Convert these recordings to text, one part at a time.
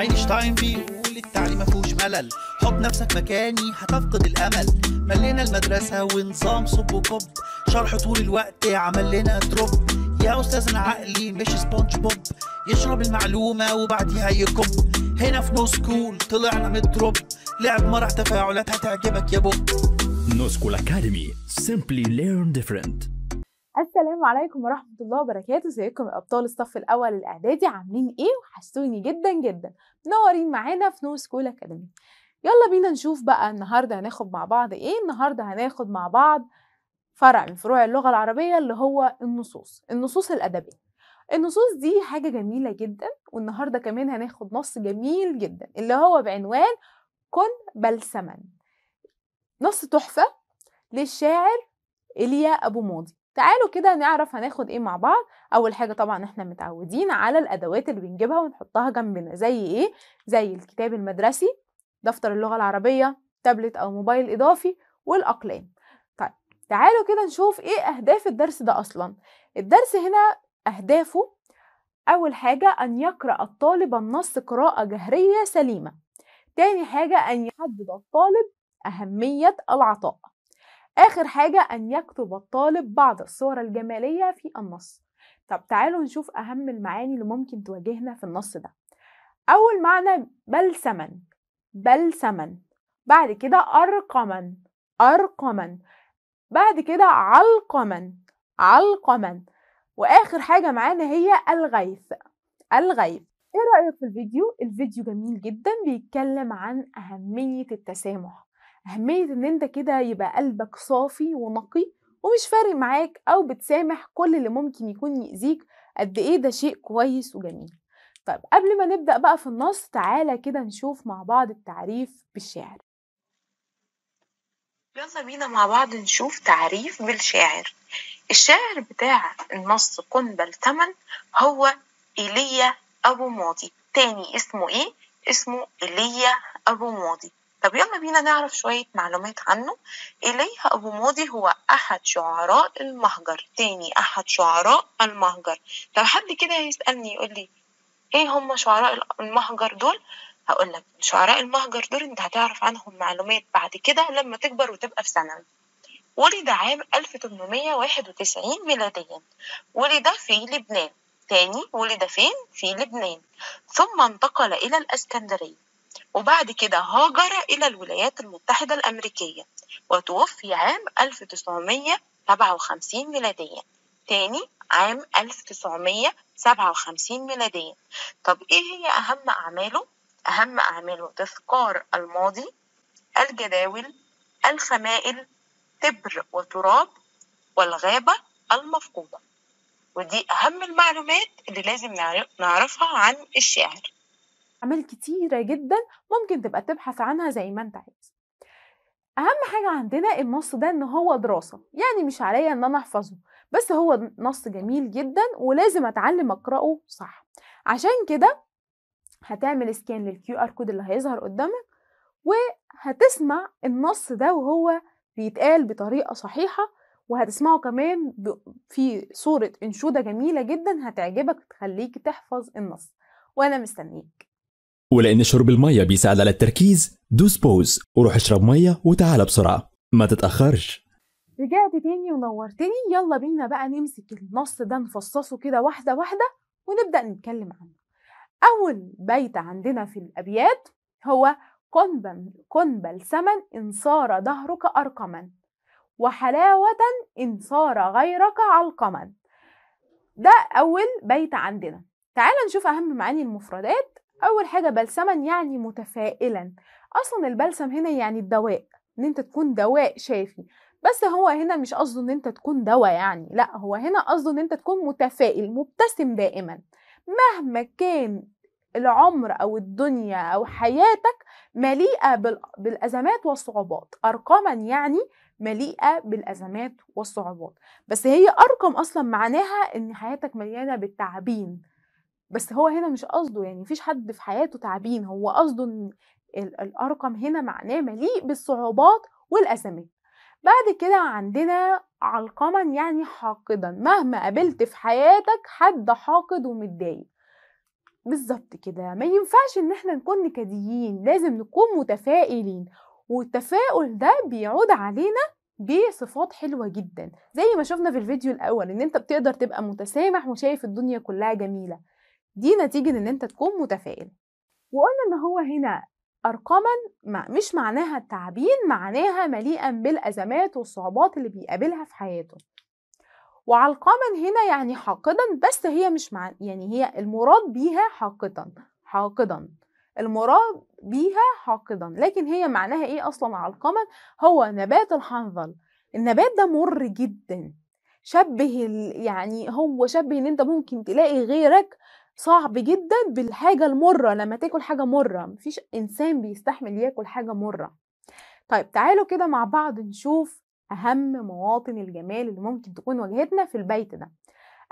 اينشتاين بيقول التعليم مفهوش ملل حط نفسك مكاني هتفقد الامل ملينا المدرسه ونظام صب وكب شرح طول الوقت عمل لنا دروب يا استاذنا عقلي مش سبونج بوب يشرب المعلومه وبعديها يكب هنا في نو سكول طلعنا متروب لعب مرح تفاعلات هتعجبك يا بوب نو سكول اكاديمي سيمبلي ليرن ديفرنت السلام عليكم ورحمة الله وبركاته ازيكم يا أبطال الصف الأول الإعدادي عاملين إيه وحشتوني جدا جدا منورين معانا في نو سكول أكاديمي يلا بينا نشوف بقى النهاردة هناخد مع بعض إيه النهاردة هناخد مع بعض فرع من فروع اللغة العربية اللي هو النصوص النصوص الأدبية النصوص دي حاجة جميلة جدا والنهاردة كمان هناخد نص جميل جدا اللي هو بعنوان كن بلسما نص تحفة للشاعر إيليا أبو ماضي تعالوا كده نعرف هناخد ايه مع بعض اول حاجه طبعا احنا متعودين على الادوات اللي بنجيبها ونحطها جنبنا زي ايه زي الكتاب المدرسي دفتر اللغه العربيه تابلت او موبايل اضافي والاقلام طيب تعالوا كده نشوف ايه اهداف الدرس ده اصلا الدرس هنا اهدافه اول حاجه ان يقرا الطالب النص قراءه جهريه سليمه تاني حاجه ان يحدد الطالب اهميه العطاء آخر حاجة أن يكتب الطالب بعض الصور الجمالية في النص طب تعالوا نشوف أهم المعاني اللي ممكن تواجهنا في النص ده أول معنى بلسما بلسما بعد كده أرقما أرقما بعد كده علقما علقما وآخر حاجة معانا هي الغيث الغيث ايه رأيك في الفيديو؟ الفيديو جميل جدا بيتكلم عن أهمية التسامح أهمية إن أنت كده يبقى قلبك صافي ونقي ومش فارق معاك أو بتسامح كل اللي ممكن يكون يأذيك قد إيه ده شيء كويس وجميل طيب قبل ما نبدأ بقى في النص تعالى كده نشوف مع بعض التعريف بالشعر يلا بينا مع بعض نشوف تعريف بالشاعر الشاعر بتاع النص قنبل تمن هو إيليا أبو ماضي تاني اسمه إيه؟ اسمه إيليا أبو ماضي طب يلا بينا نعرف شوية معلومات عنه إليها أبو ماضي هو أحد شعراء المهجر تاني أحد شعراء المهجر لو حد كده هيسألني يقول لي إيه هم شعراء المهجر دول هقول لك شعراء المهجر دول أنت هتعرف عنهم معلومات بعد كده لما تكبر وتبقى في ثانوي ولد عام 1891 ميلاديا ولد في لبنان تاني ولد فين؟ في لبنان ثم انتقل إلى الإسكندرية وبعد كده هاجر إلى الولايات المتحدة الأمريكية وتوفي عام 1957 ميلاديا تاني عام 1957 ميلاديا طب إيه هي أهم أعماله؟ أهم أعماله تذكار الماضي الجداول الخمائل تبر وتراب والغابة المفقودة ودي أهم المعلومات اللي لازم نعرفها عن الشاعر أعمال كتيرة جدا ممكن تبقى تبحث عنها زي ما انت عايز اهم حاجة عندنا النص ده ان هو دراسة يعني مش عليا ان انا احفظه بس هو نص جميل جدا ولازم اتعلم اقراه صح عشان كده هتعمل سكان للكيو ار كود اللي هيظهر قدامك وهتسمع النص ده وهو بيتقال بطريقة صحيحة وهتسمعه كمان في صورة انشودة جميلة جدا هتعجبك وتخليك تحفظ النص وانا مستنيك ولأن شرب المية بيساعد على التركيز دوس بوز وروح اشرب مية وتعالى بسرعة ما تتأخرش رجعت تاني ونورتني يلا بينا بقى نمسك النص ده نفصصه كده واحدة واحدة ونبدأ نتكلم عنه أول بيت عندنا في الأبيات هو كن بلسما إن صار ظهرك أرقما وحلاوة إن صار غيرك علقما ده أول بيت عندنا تعال نشوف أهم معاني المفردات اول حاجه بلسما يعني متفائلا اصلا البلسم هنا يعني الدواء ان انت تكون دواء شافي بس هو هنا مش قصده ان انت تكون دواء يعني لا هو هنا قصده ان انت تكون متفائل مبتسم دائما مهما كان العمر او الدنيا او حياتك مليئه بالازمات والصعوبات ارقاما يعني مليئه بالازمات والصعوبات بس هي ارقام اصلا معناها ان حياتك مليانه بالتعابين بس هو هنا مش قصده يعني مفيش حد في حياته تعبين هو قصده ان الارقم هنا معناه مليء بالصعوبات والازمات بعد كده عندنا علقما يعني حاقدا مهما قابلت في حياتك حد حاقد ومتضايق بالظبط كده ما ينفعش ان احنا نكون نكديين لازم نكون متفائلين والتفاؤل ده بيعود علينا بصفات حلوه جدا زي ما شفنا في الفيديو الاول ان انت بتقدر تبقى متسامح وشايف الدنيا كلها جميله دي نتيجة إن أنت تكون متفائل وقلنا إن هو هنا أرقاما مش معناها التعبين معناها مليئا بالأزمات والصعوبات اللي بيقابلها في حياته وعلقاما هنا يعني حاقدا بس هي مش مع يعني هي المراد بيها حاقدا حاقدا المراد بيها حاقدا لكن هي معناها ايه اصلا علقاما هو نبات الحنظل النبات ده مر جدا شبه ال... يعني هو شبه ان انت ممكن تلاقي غيرك صعب جدا بالحاجه المره لما تاكل حاجه مره مفيش انسان بيستحمل ياكل حاجه مره طيب تعالوا كده مع بعض نشوف اهم مواطن الجمال اللي ممكن تكون واجهتنا في البيت ده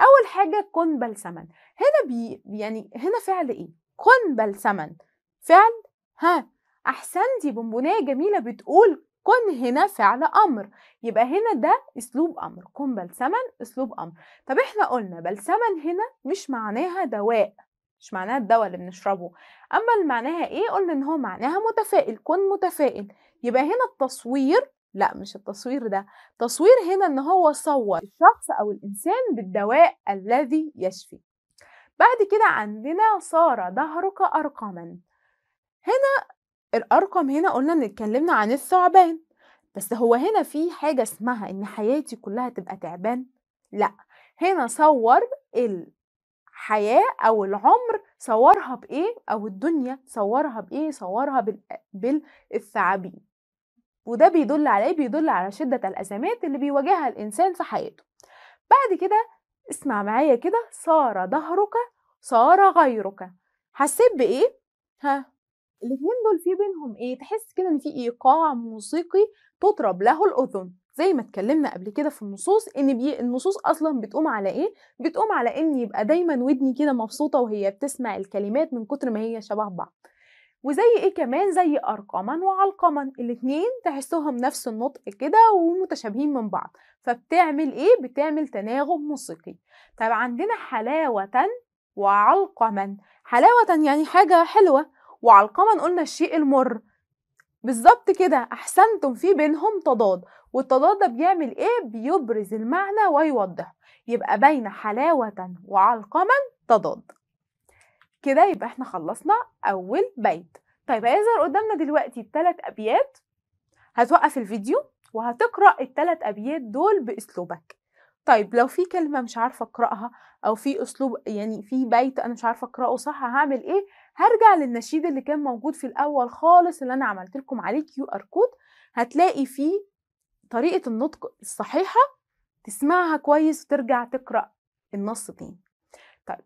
اول حاجه كن بلسما هنا بي يعني هنا فعل ايه كن بلسما فعل ها احسنتي بونبونيه جميله بتقول كن هنا فعل امر يبقى هنا ده اسلوب امر كن بلسما اسلوب امر طب احنا قلنا بلسما هنا مش معناها دواء مش معناها الدواء اللي بنشربه اما معناها ايه قلنا ان هو معناها متفائل كن متفائل يبقى هنا التصوير لا مش التصوير ده تصوير هنا ان هو صور الشخص او الانسان بالدواء الذي يشفي بعد كده عندنا صار ظهرك ارقما هنا الأرقام هنا قلنا إن اتكلمنا عن الثعبان بس هو هنا في حاجة اسمها إن حياتي كلها تبقى تعبان؟ لأ هنا صور الحياة أو العمر صورها بإيه أو الدنيا صورها بإيه؟ صورها بالثعابين وده بيدل على إيه؟ بيدل على شدة الأزمات اللي بيواجهها الإنسان في حياته بعد كده اسمع معايا كده صار ظهرك صار غيرك حسيت بإيه؟ ها الاثنين دول في بينهم ايه تحس كده ان في ايقاع موسيقي تطرب له الاذن زي ما اتكلمنا قبل كده في النصوص ان بي النصوص اصلا بتقوم على ايه بتقوم على ان يبقى دايما ودني كده مبسوطه وهي بتسمع الكلمات من كتر ما هي شبه بعض وزي ايه كمان زي ارقما وعلقما الاتنين تحسهم نفس النطق كده ومتشابهين من بعض فبتعمل ايه بتعمل تناغم موسيقي طب عندنا حلاوه وعلقما حلاوه يعني حاجه حلوه وعلى قلنا الشيء المر بالظبط كده احسنتم في بينهم تضاد والتضاد ده بيعمل ايه بيبرز المعنى ويوضحه يبقى بين حلاوه وعلقما تضاد كده يبقى احنا خلصنا اول بيت طيب هيظهر قدامنا دلوقتي الثلاث ابيات هتوقف الفيديو وهتقرا الثلاث ابيات دول باسلوبك طيب لو في كلمه مش عارفه اقراها او في اسلوب يعني في بيت انا مش عارفه اقراه صح هعمل ايه هرجع للنشيد اللي كان موجود في الاول خالص اللي انا عملت لكم عليه كيو ار كود هتلاقي فيه طريقه النطق الصحيحه تسمعها كويس وترجع تقرا النص تاني طيب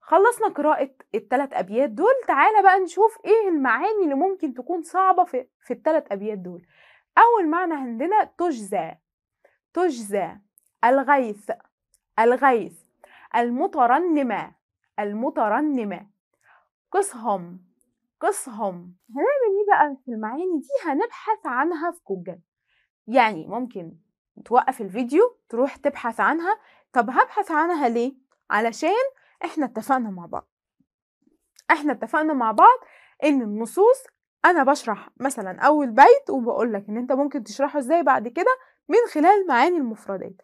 خلصنا قراءه التلات ابيات دول تعالى بقى نشوف ايه المعاني اللي ممكن تكون صعبه في في ابيات دول اول معنى عندنا تجزى تجزى الغيث الغيث المترنمه المترنمه قصهم قصهم هنعمل ايه بقى في المعاني دي هنبحث عنها في جوجل يعني ممكن توقف الفيديو تروح تبحث عنها طب هبحث عنها ليه علشان احنا اتفقنا مع بعض احنا اتفقنا مع بعض ان النصوص انا بشرح مثلا اول بيت وبقول لك ان انت ممكن تشرحه ازاي بعد كده من خلال معاني المفردات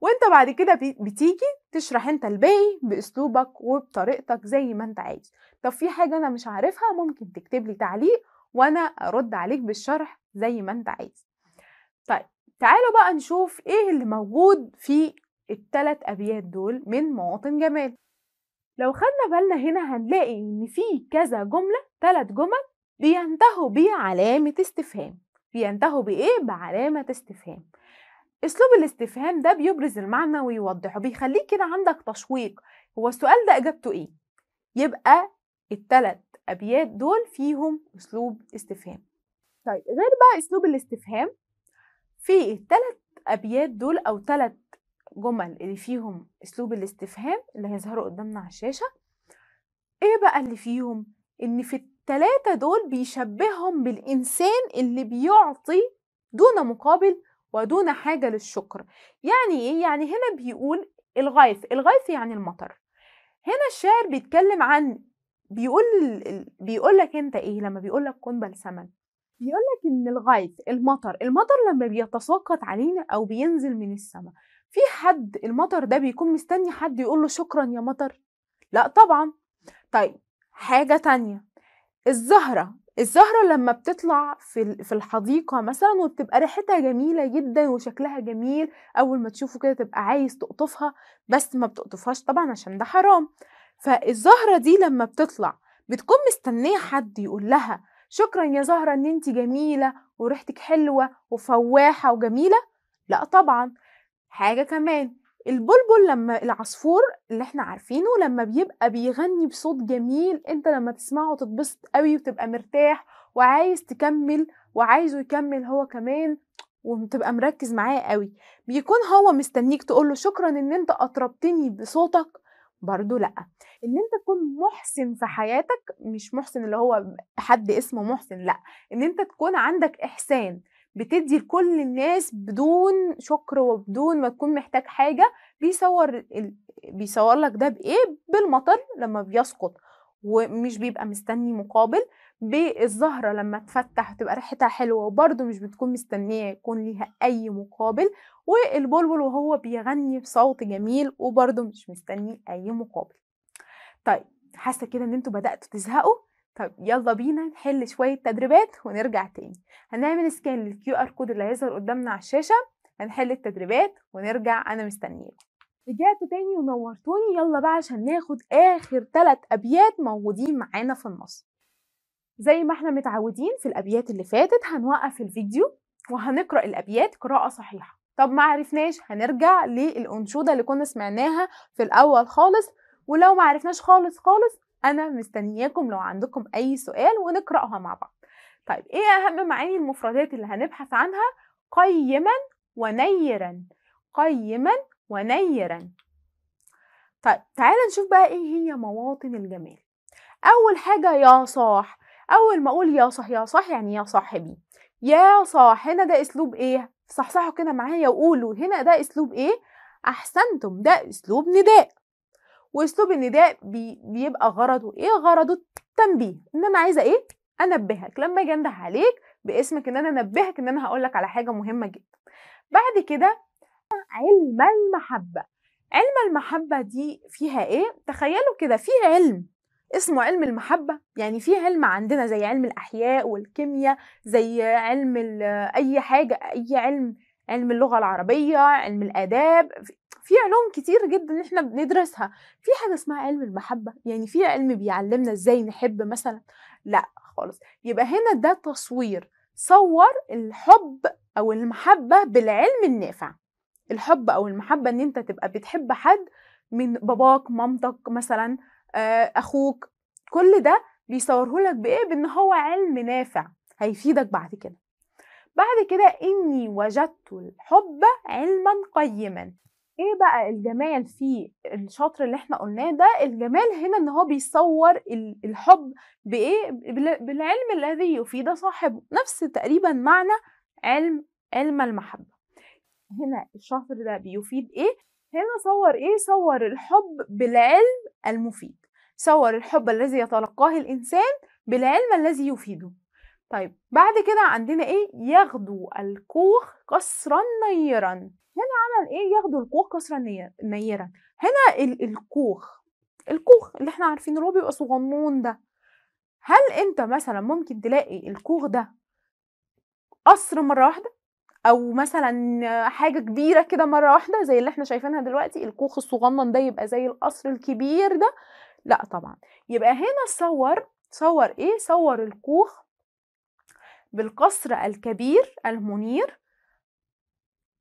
وانت بعد كده بتيجي تشرح انت الباقي باسلوبك وبطريقتك زي ما انت عايز طب في حاجه انا مش عارفها ممكن تكتب لي تعليق وانا ارد عليك بالشرح زي ما انت عايز طيب تعالوا بقى نشوف ايه اللي موجود في الثلاث ابيات دول من مواطن جمال لو خدنا بالنا هنا هنلاقي ان في كذا جمله ثلاث جمل بينتهوا بعلامه استفهام بينتهوا بايه بعلامه استفهام اسلوب الاستفهام ده بيبرز المعنى ويوضحه بيخليك كده عندك تشويق هو السؤال ده اجابته ايه يبقى التلات ابيات دول فيهم اسلوب استفهام طيب غير بقى اسلوب الاستفهام في التلات ابيات دول او تلات جمل اللي فيهم اسلوب الاستفهام اللي هيظهروا قدامنا على الشاشه ايه بقى اللي فيهم ان في التلاتة دول بيشبههم بالانسان اللي بيعطي دون مقابل ودون حاجة للشكر يعني إيه؟ يعني هنا بيقول الغيث الغيث يعني المطر هنا الشاعر بيتكلم عن بيقول بيقول لك انت ايه لما بيقول لك كن بلسما بيقول لك ان الغيث المطر المطر لما بيتساقط علينا او بينزل من السماء في حد المطر ده بيكون مستني حد يقول له شكرا يا مطر لا طبعا طيب حاجه تانية الزهره الزهرة لما بتطلع في الحديقة مثلا وبتبقى ريحتها جميلة جدا وشكلها جميل أول ما تشوفه كده تبقى عايز تقطفها بس ما بتقطفهاش طبعا عشان ده حرام فالزهرة دي لما بتطلع بتكون مستنية حد يقول لها شكرا يا زهرة إن أنت جميلة وريحتك حلوة وفواحة وجميلة؟ لأ طبعا حاجة كمان البلبل لما العصفور اللي احنا عارفينه لما بيبقى بيغني بصوت جميل انت لما تسمعه تتبسط قوي وتبقى مرتاح وعايز تكمل وعايزه يكمل هو كمان وتبقى مركز معاه قوي بيكون هو مستنيك تقول له شكرا ان انت اطربتني بصوتك برضه لا ان انت تكون محسن في حياتك مش محسن اللي هو حد اسمه محسن لا ان انت تكون عندك احسان بتدي لكل الناس بدون شكر وبدون ما تكون محتاج حاجه بيصور ال... بيصور لك ده بايه بالمطر لما بيسقط ومش بيبقى مستني مقابل بالزهرة لما تفتح تبقى ريحتها حلوة وبرده مش بتكون مستنية يكون ليها أي مقابل والبلبل وهو بيغني بصوت جميل وبرده مش مستني أي مقابل طيب حاسة كده إن انتوا بدأتوا تزهقوا طب يلا بينا نحل شوية تدريبات ونرجع تاني هنعمل سكان للكيو ار كود اللي هيظهر قدامنا على الشاشة هنحل التدريبات ونرجع أنا مستنياكم رجعتوا تاني ونورتوني يلا بقى عشان ناخد آخر تلات أبيات موجودين معانا في النص زي ما احنا متعودين في الأبيات اللي فاتت هنوقف الفيديو وهنقرأ الأبيات قراءة صحيحة طب ما عرفناش هنرجع للأنشودة اللي كنا سمعناها في الأول خالص ولو ما عرفناش خالص خالص انا مستنياكم لو عندكم اي سؤال ونقراها مع بعض طيب ايه اهم معاني المفردات اللي هنبحث عنها قيما ونيرا قيما ونيرا طيب تعالى نشوف بقى ايه هي مواطن الجمال اول حاجه يا صاح اول ما اقول يا صاح يا صاح يعني يا صاحبي يا صاح هنا ده اسلوب ايه صحصحوا كده معايا وقولوا هنا ده اسلوب ايه احسنتم ده اسلوب نداء واسلوب النداء بي بيبقى غرضه ايه غرضه التنبيه ان انا عايزه ايه انبهك لما اجي انده عليك باسمك ان انا انبهك ان انا هقول لك على حاجه مهمه جدا بعد كده علم المحبه علم المحبه دي فيها ايه تخيلوا كده في علم اسمه علم المحبه يعني في علم عندنا زي علم الاحياء والكيمياء زي علم اي حاجه اي علم علم اللغه العربيه علم الاداب في علوم كتير جدا احنا بندرسها في حاجه اسمها علم المحبه يعني في علم بيعلمنا ازاي نحب مثلا لا خالص يبقى هنا ده تصوير صور الحب او المحبه بالعلم النافع الحب او المحبه ان انت تبقى بتحب حد من باباك مامتك مثلا اخوك كل ده بيصورهولك بايه بان هو علم نافع هيفيدك بعد كده بعد كده إني وجدت الحب علما قيما ايه بقى الجمال في الشطر اللي احنا قلناه ده الجمال هنا ان هو بيصور الحب بايه بالعلم الذي يفيد صاحبه نفس تقريبا معنى علم علم المحبه هنا الشطر ده بيفيد ايه هنا صور ايه صور الحب بالعلم المفيد صور الحب الذي يتلقاه الانسان بالعلم الذي يفيده طيب بعد كده عندنا ايه يغدو الكوخ قصرا نيرا هنا عمل ايه ياخدوا الكوخ كسرة نيرة هنا الكوخ الكوخ اللي احنا عارفين هو بيبقى صغنون ده هل انت مثلا ممكن تلاقي الكوخ ده قصر مره واحده او مثلا حاجه كبيره كده مره واحده زي اللي احنا شايفينها دلوقتي الكوخ الصغنن ده يبقى زي القصر الكبير ده لا طبعا يبقى هنا صور صور ايه صور الكوخ بالقصر الكبير المنير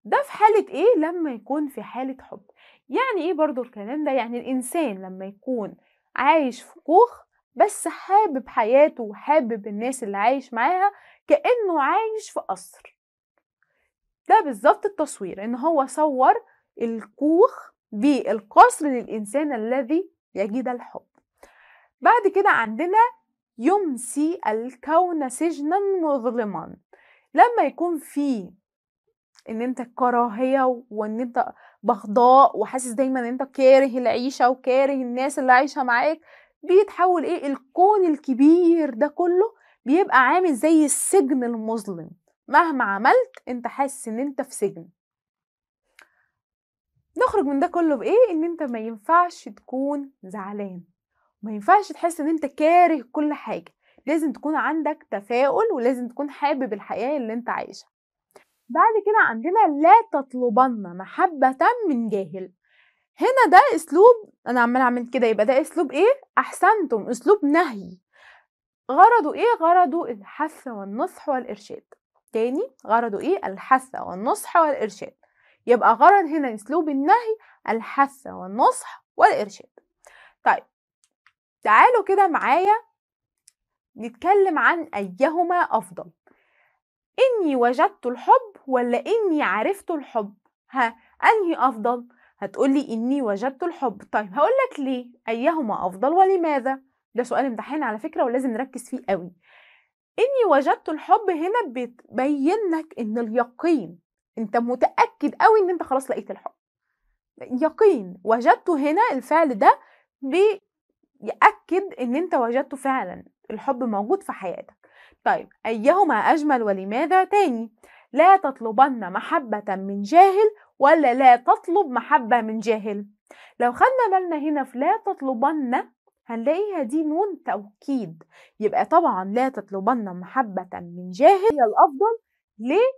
ده في حالة ايه؟ لما يكون في حالة حب يعني ايه برضو الكلام ده؟ يعني الانسان لما يكون عايش في كوخ بس حابب حياته وحابب الناس اللي عايش معاها كأنه عايش في قصر ده بالظبط التصوير ان هو صور الكوخ بالقصر للإنسان الذي يجد الحب بعد كده عندنا يمسي الكون سجنا مظلما لما يكون في ان انت كراهيه وان انت بغضاء وحاسس دايما ان انت كاره العيشه وكاره الناس اللي عايشه معاك بيتحول ايه الكون الكبير ده كله بيبقى عامل زي السجن المظلم مهما عملت انت حاسس ان انت في سجن نخرج من ده كله بايه ان انت ما ينفعش تكون زعلان ما ينفعش تحس ان انت كاره كل حاجه لازم تكون عندك تفاؤل ولازم تكون حابب الحياه اللي انت عايشها بعد كده عندنا لا تطلبن محبة من جاهل هنا ده اسلوب انا عمال اعمل كده يبقى ده اسلوب ايه احسنتم اسلوب نهي غرضه ايه غرضه الحث والنصح والارشاد تاني غرضه ايه الحث والنصح والارشاد يبقى غرض هنا اسلوب النهي الحث والنصح والارشاد طيب تعالوا كده معايا نتكلم عن ايهما افضل إني وجدت الحب ولا إني عرفت الحب ها أنهي أفضل هتقولي إني وجدت الحب طيب هقولك ليه أيهما أفضل ولماذا ده سؤال امتحان على فكرة ولازم نركز فيه قوي إني وجدت الحب هنا بتبين لك إن اليقين أنت متأكد قوي إن أنت خلاص لقيت الحب يقين وجدته هنا الفعل ده بيأكد إن أنت وجدته فعلا الحب موجود في حياتك طيب أيهما أجمل ولماذا تاني لا تطلبن محبة من جاهل ولا لا تطلب محبة من جاهل لو خدنا بالنا هنا في لا تطلبن هنلاقيها دي نون توكيد يبقى طبعا لا تطلبن محبة من جاهل هي الأفضل ليه؟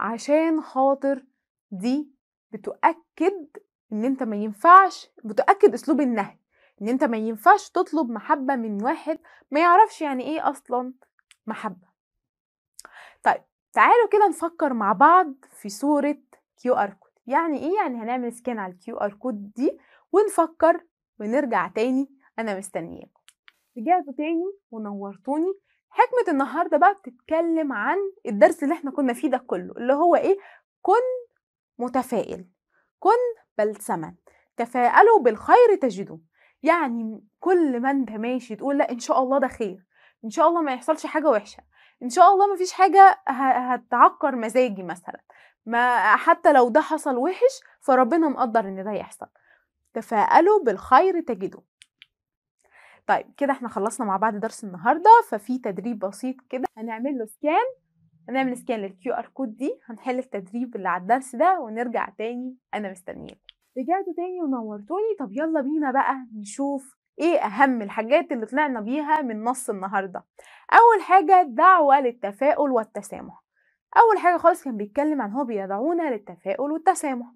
عشان خاطر دي بتؤكد ان انت ما ينفعش بتؤكد اسلوب النهي ان انت ما ينفعش تطلب محبة من واحد ما يعرفش يعني ايه اصلا محبة طيب تعالوا كده نفكر مع بعض في صورة كيو ار كود يعني ايه يعني هنعمل سكان على الكيو ار كود دي ونفكر ونرجع تاني انا مستنياكم رجعتوا تاني ونورتوني حكمة النهاردة بقى بتتكلم عن الدرس اللي احنا كنا فيه ده كله اللي هو ايه كن متفائل كن بلسما تفائلوا بالخير تجدوه يعني كل ما انت ماشي تقول لا ان شاء الله ده خير ان شاء الله ما يحصلش حاجه وحشه ان شاء الله ما فيش حاجه هتعكر مزاجي مثلا ما حتى لو ده حصل وحش فربنا مقدر ان ده يحصل تفائلوا بالخير تجدوه طيب كده احنا خلصنا مع بعض درس النهارده ففي تدريب بسيط كده هنعمل له سكان هنعمل سكان للكيو ار كود دي هنحل التدريب اللي على الدرس ده ونرجع تاني انا مستنياك رجعتوا تاني ونورتوني طب يلا بينا بقى نشوف ايه اهم الحاجات اللي طلعنا بيها من نص النهارده اول حاجه دعوه للتفاؤل والتسامح اول حاجه خالص كان بيتكلم عن هو بيدعونا للتفاؤل والتسامح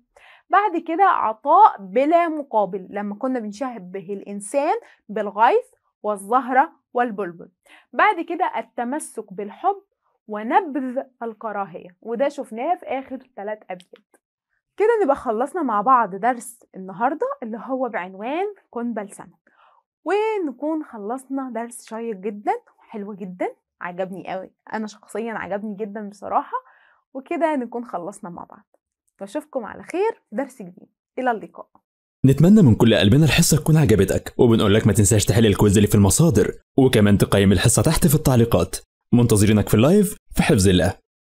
بعد كده عطاء بلا مقابل لما كنا بنشبه الانسان بالغيث والزهره والبلبل بعد كده التمسك بالحب ونبذ الكراهيه وده شفناه في اخر ثلاث ابيات كده نبقى خلصنا مع بعض درس النهارده اللي هو بعنوان كن بلسمه ونكون خلصنا درس شيق جدا وحلو جدا عجبني قوي انا شخصيا عجبني جدا بصراحه وكده نكون خلصنا مع بعض واشوفكم على خير درس جديد الى اللقاء نتمنى من كل قلبنا الحصة تكون عجبتك وبنقول لك ما تنساش تحل الكويز اللي في المصادر وكمان تقيم الحصة تحت في التعليقات منتظرينك في اللايف في حفظ الله